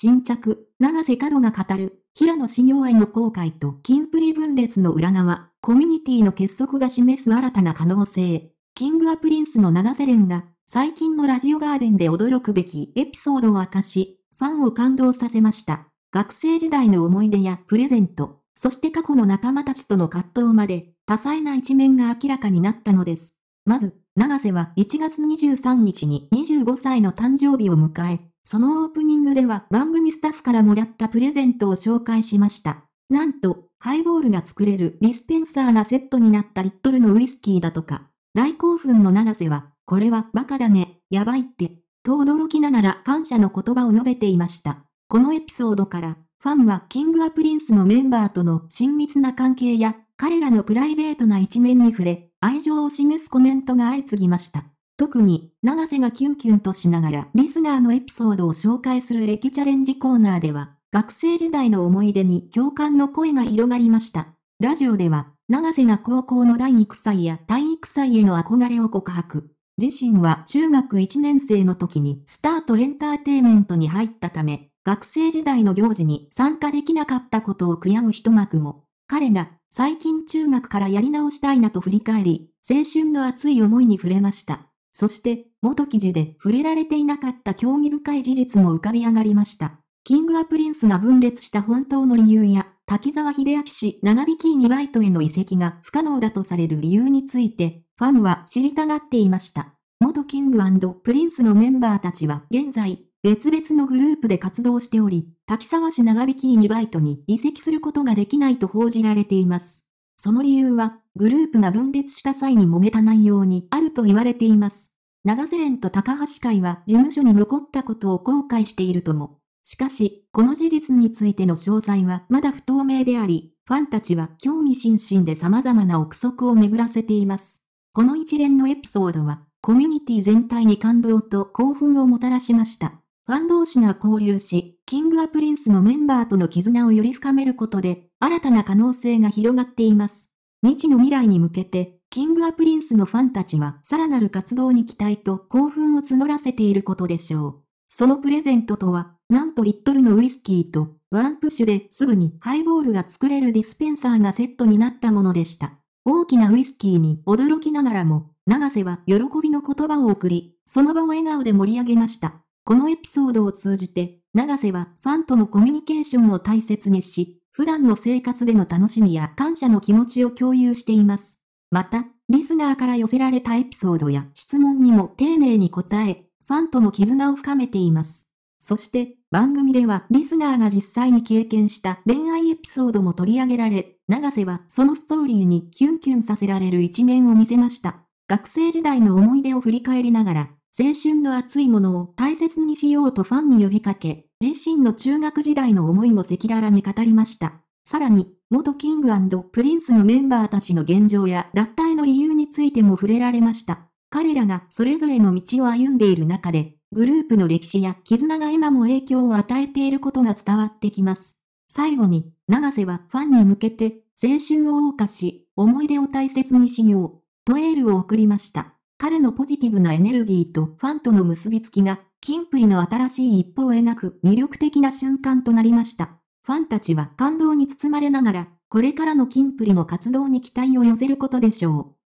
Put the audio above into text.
新着、長瀬角が語る、平野修行への後悔と金プリ分裂の裏側、コミュニティの結束が示す新たな可能性。キングアプリンスの長瀬廉が、最近のラジオガーデンで驚くべきエピソードを明かし、ファンを感動させました。学生時代の思い出やプレゼント、そして過去の仲間たちとの葛藤まで、多彩な一面が明らかになったのです。まず、長瀬は1月23日に25歳の誕生日を迎え、そのオープニングでは番組スタッフからもらったプレゼントを紹介しました。なんと、ハイボールが作れるディスペンサーがセットになったリットルのウイスキーだとか、大興奮の長瀬は、これはバカだね、やばいって、と驚きながら感謝の言葉を述べていました。このエピソードから、ファンはキングアプリンスのメンバーとの親密な関係や、彼らのプライベートな一面に触れ、愛情を示すコメントが相次ぎました。特に、長瀬がキュンキュンとしながらリスナーのエピソードを紹介する歴チャレンジコーナーでは、学生時代の思い出に共感の声が広がりました。ラジオでは、長瀬が高校の大育祭や体育祭への憧れを告白。自身は中学1年生の時にスタートエンターテイメントに入ったため、学生時代の行事に参加できなかったことを悔やむ一幕も、彼が最近中学からやり直したいなと振り返り、青春の熱い思いに触れました。そして、元記事で触れられていなかった興味深い事実も浮かび上がりました。キングアプリンスが分裂した本当の理由や、滝沢秀明氏長引き2バイトへの移籍が不可能だとされる理由について、ファンは知りたがっていました。元キングプリンスのメンバーたちは現在、別々のグループで活動しており、滝沢氏長引き2バイトに移籍することができないと報じられています。その理由は、グループが分裂した際に揉めた内容にあると言われています。長瀬園と高橋会は事務所に残ったことを後悔しているとも。しかし、この事実についての詳細はまだ不透明であり、ファンたちは興味津々で様々な憶測を巡らせています。この一連のエピソードは、コミュニティ全体に感動と興奮をもたらしました。ファン同士が交流し、キングアプリンスのメンバーとの絆をより深めることで、新たな可能性が広がっています。未知の未来に向けて、キングアプリンスのファンたちはさらなる活動に期待と興奮を募らせていることでしょう。そのプレゼントとは、なんとリットルのウイスキーと、ワンプッシュですぐにハイボールが作れるディスペンサーがセットになったものでした。大きなウイスキーに驚きながらも、長瀬は喜びの言葉を送り、その場を笑顔で盛り上げました。このエピソードを通じて、長瀬はファンとのコミュニケーションを大切にし、普段の生活での楽しみや感謝の気持ちを共有しています。また、リスナーから寄せられたエピソードや質問にも丁寧に答え、ファンとの絆を深めています。そして、番組ではリスナーが実際に経験した恋愛エピソードも取り上げられ、長瀬はそのストーリーにキュンキュンさせられる一面を見せました。学生時代の思い出を振り返りながら、青春の熱いものを大切にしようとファンに呼びかけ、自身の中学時代の思いも赤裸々に語りました。さらに、元キングプリンスのメンバーたちの現状や脱退の理由についても触れられました。彼らがそれぞれの道を歩んでいる中で、グループの歴史や絆が今も影響を与えていることが伝わってきます。最後に、長瀬はファンに向けて、青春を謳歌し、思い出を大切にしよう、とエールを送りました。彼のポジティブなエネルギーとファンとの結びつきが、キンプリの新しい一歩を描く魅力的な瞬間となりました。ファンたちは感動に包まれながら、これからのキンプリの活動に期待を寄せることでしょう。